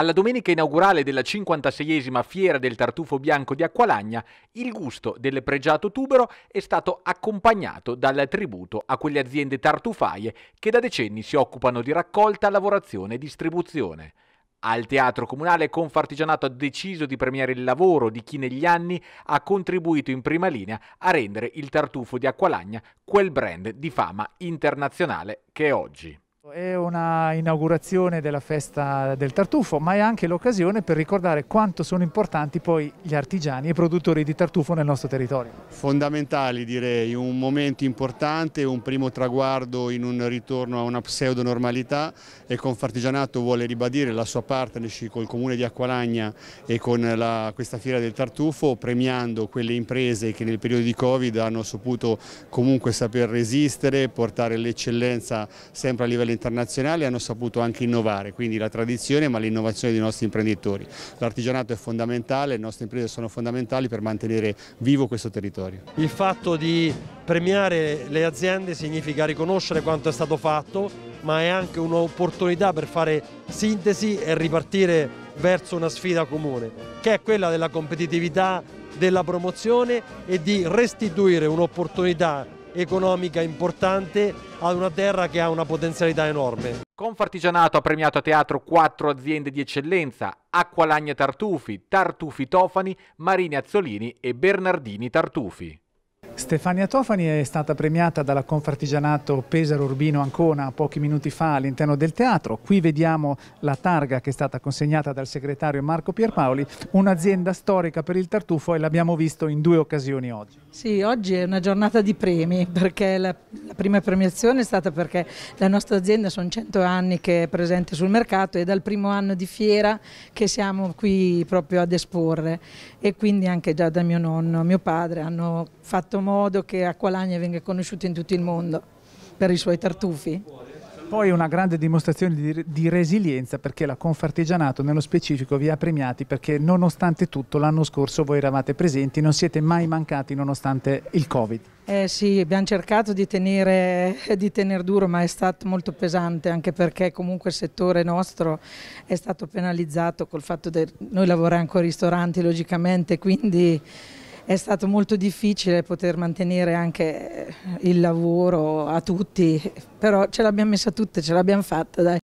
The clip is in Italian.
Alla domenica inaugurale della 56esima Fiera del Tartufo Bianco di Acqualagna, il gusto del pregiato tubero è stato accompagnato dal tributo a quelle aziende tartufaie che da decenni si occupano di raccolta, lavorazione e distribuzione. Al Teatro Comunale Confartigianato ha deciso di premiare il lavoro di chi negli anni ha contribuito in prima linea a rendere il tartufo di Acqualagna quel brand di fama internazionale che è oggi. Certo, è una inaugurazione della festa del tartufo, ma è anche l'occasione per ricordare quanto sono importanti poi gli artigiani e i produttori di tartufo nel nostro territorio. Fondamentali direi, un momento importante, un primo traguardo in un ritorno a una pseudo normalità e Confartigianato vuole ribadire la sua partnership col comune di Acqualagna e con la, questa fiera del tartufo, premiando quelle imprese che nel periodo di Covid hanno saputo comunque saper resistere, portare l'eccellenza sempre a livello internazionale internazionali hanno saputo anche innovare, quindi la tradizione ma l'innovazione dei nostri imprenditori. L'artigianato è fondamentale, le nostre imprese sono fondamentali per mantenere vivo questo territorio. Il fatto di premiare le aziende significa riconoscere quanto è stato fatto, ma è anche un'opportunità per fare sintesi e ripartire verso una sfida comune, che è quella della competitività, della promozione e di restituire un'opportunità economica importante ad una terra che ha una potenzialità enorme. Confartigianato ha premiato a teatro quattro aziende di eccellenza, Acqualagna Tartufi, Tartufi Tofani, Marini Azzolini e Bernardini Tartufi. Stefania Tofani è stata premiata dalla Confartigianato Pesaro Urbino Ancona pochi minuti fa all'interno del teatro. Qui vediamo la targa che è stata consegnata dal segretario Marco Pierpaoli, un'azienda storica per il tartufo e l'abbiamo visto in due occasioni oggi. Sì, oggi è una giornata di premi perché la, prima premiazione è stata perché la nostra azienda sono 100 anni che è presente sul mercato e dal primo anno di fiera che siamo qui proprio ad esporre e quindi anche già da mio nonno, e mio padre hanno fatto modo che Acqualagna venga conosciuta in tutto il mondo per i suoi tartufi poi una grande dimostrazione di, di, resilienza perché la Confartigianato nello specifico vi ha premiati perché nonostante tutto l'anno scorso voi eravate presenti, non siete mai mancati nonostante il Covid. Eh sì, abbiamo cercato di tenere, di tenere, duro ma è stato molto pesante anche perché comunque il settore nostro è stato penalizzato col fatto che noi lavoriamo con ristoranti logicamente quindi è stato molto difficile poter mantenere anche eh, il lavoro a tutti, però ce l'abbiamo messa tutta, ce l'abbiamo fatta. Dai.